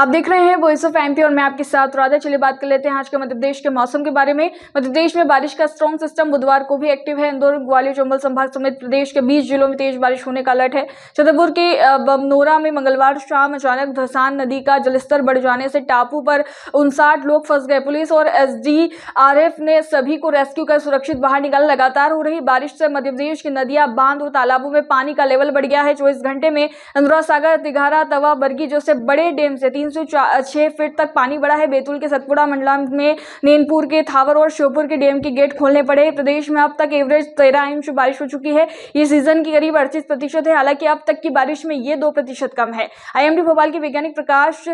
आप देख रहे हैं वॉइस ऑफ एमपी और मैं आपके साथ राधा चलिए बात कर लेते हैं आज के मध्य प्रदेश के मौसम के बारे में मध्य प्रदेश में बारिश का स्ट्रॉन्ग सिस्टम बुधवार को भी एक्टिव है इंदौर ग्वालियर चंबल संभाग समेत प्रदेश के बीस जिलों में तेज बारिश होने का अलर्ट है छतरपुर के बमनोरा में मंगलवार शाम अचानक धसान नदी का जलस्तर बढ़ जाने से टापू पर उनसाठ लोग फंस गए पुलिस और एस ने सभी को रेस्क्यू कर सुरक्षित बाहर निकाला लगातार हो रही बारिश से मध्य प्रदेश की नदियां बांध और तालाबों में पानी का लेवल बढ़ गया है चौबीस घंटे में इंदिरा सागर तिघारा तवा बरगी जैसे बड़े डेम से तीन से छह फीट तक पानी बढ़ा है बैतूल के सतपुड़ा मंडला में नैनपुर के थावर और श्योपुर के डैम के गेट खोलने पड़े प्रदेश में अब तक एवरेज तेरह इंच बारिश हो चुकी है ये सीजन की करीब अड़तीस प्रतिशत है हालांकि अब तक की बारिश में ये दो प्रतिशत कम है आई भोपाल के वैज्ञानिक प्रकाश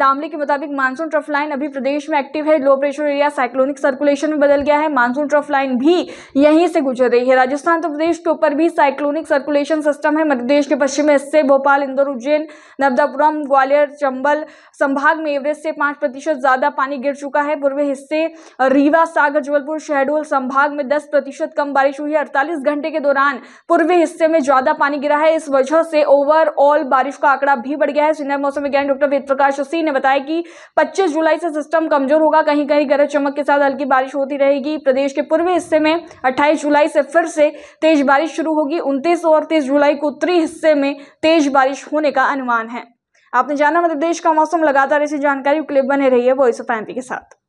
दामले के मुताबिक मानसून ट्रफ लाइन अभी प्रदेश में एक्टिव है low pressure area cyclonic circulation में बदल गया है मानसून ट्रफ लाइन भी यहीं से गुजर रही है राजस्थान उत्तर तो प्रदेश के ऊपर भी साइक्लोनिक सर्कुलेशन सिस्टम है मध्यप्रदेश के पश्चिमी हिस्से भोपाल इंदौर उज्जैन नर्मदापुरम ग्वालियर चंबल संभाग में एवरेज से पांच प्रतिशत ज़्यादा पानी गिर चुका है पूर्वी हिस्से रीवा सागर जबलपुर शहडोल संभाग में दस प्रतिशत कम बारिश हुई है अड़तालीस घंटे के दौरान पूर्वी हिस्से में ज़्यादा पानी गिरा है इस वजह से ओवरऑल बारिश का आंकड़ा भी बढ़ गया है सीनियर मौसम विज्ञानी डॉक्टर वेद प्रकाश सिंह ने बताया कि पच्चीस जुलाई से सिस्टम कमजोर होगा कहीं कहीं गरज चमक के साथ हल्की बारिश होती रहेगी प्रदेश के पूर्वी हिस्से में अट्ठाईस जुलाई से फिर से तेज बारिश शुरू होगी उनतीस और तीस जुलाई को उत्तरी हिस्से में तेज बारिश होने का अनुमान है आपने जाना मध्य मतलब देश का मौसम लगातार ऐसी जानकारी के लिए बने रही है वॉइस ऑफ एम के साथ